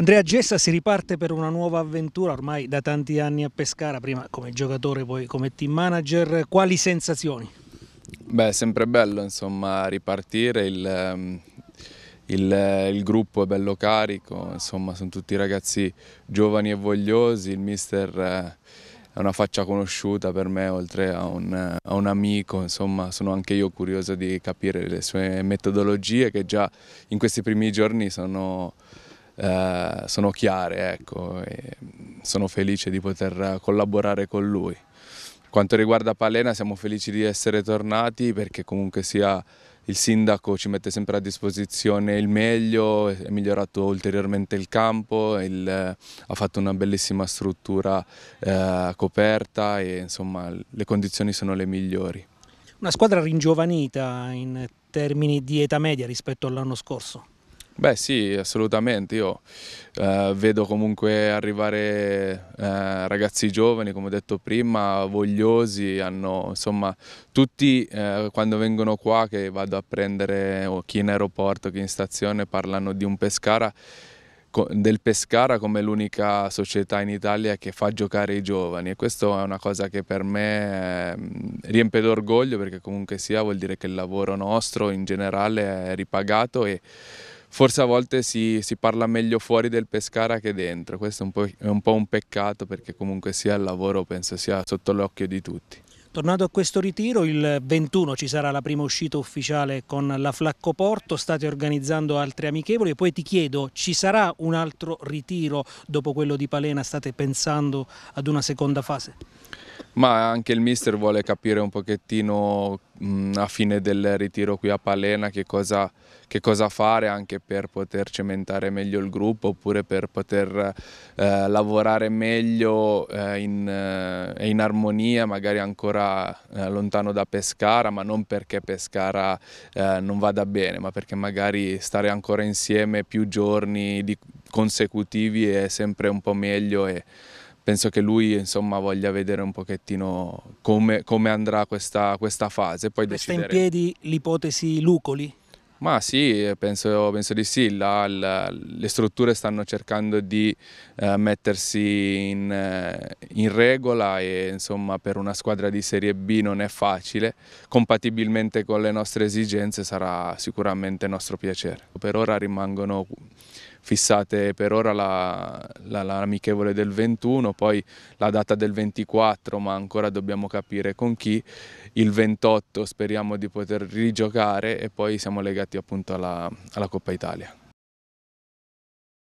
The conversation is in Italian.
Andrea Gessa si riparte per una nuova avventura ormai da tanti anni a Pescara, prima come giocatore, poi come team manager. Quali sensazioni? Beh, è sempre bello insomma ripartire, il, ehm, il, eh, il, gruppo è bello carico, insomma sono tutti ragazzi giovani e vogliosi, il mister eh, è una faccia conosciuta per me oltre a un, a un amico, insomma sono anche io curioso di capire le sue metodologie che già in questi primi giorni sono eh, sono chiare, ecco, sono felice di poter collaborare con lui. Per quanto riguarda Palena siamo felici di essere tornati perché comunque sia il sindaco ci mette sempre a disposizione il meglio, è migliorato ulteriormente il campo, il, ha fatto una bellissima struttura eh, coperta e insomma le condizioni sono le migliori. Una squadra ringiovanita in termini di età media rispetto all'anno scorso? Beh sì, assolutamente, io eh, vedo comunque arrivare eh, ragazzi giovani, come ho detto prima, vogliosi, hanno, insomma tutti eh, quando vengono qua che vado a prendere o chi in aeroporto, chi in stazione parlano di un Pescara del Pescara come l'unica società in Italia che fa giocare i giovani e questa è una cosa che per me ehm, riempie d'orgoglio perché comunque sia vuol dire che il lavoro nostro in generale è ripagato e forse a volte si, si, parla meglio fuori del Pescara che dentro, questo è un, è un, po', un peccato perché comunque sia il lavoro penso sia sotto l'occhio di tutti. Tornando a questo ritiro, il 21 ci sarà la prima uscita ufficiale con la Flacco Porto, state organizzando altre amichevoli e poi ti chiedo, ci sarà un altro ritiro dopo quello di Palena, state pensando ad una seconda fase? Ma anche il mister vuole capire un pochettino mh, mm, a fine del ritiro qui a Palena che cosa, che cosa, fare anche per poter cementare meglio il gruppo oppure per poter eh, lavorare meglio e eh, in, eh, in, armonia magari ancora eh, lontano da Pescara ma non perché Pescara eh, non vada bene ma perché magari stare ancora insieme più giorni di, consecutivi è sempre un po' meglio e penso che lui insomma, voglia vedere un pochettino come, come andrà questa, questa, fase. Poi Resta in piedi l'ipotesi Lucoli? Ma sì, penso, penso di sì, la, la, le strutture stanno cercando di eh, mettersi in, eh, in, regola e insomma per una squadra di Serie B non è facile, compatibilmente con le nostre esigenze sarà sicuramente nostro piacere. Per ora rimangono fissate per ora l'amichevole la, la, del 21, poi la data del 24 ma ancora dobbiamo capire con chi, il 28 speriamo di poter rigiocare e poi siamo legati appunto alla, alla Coppa Italia.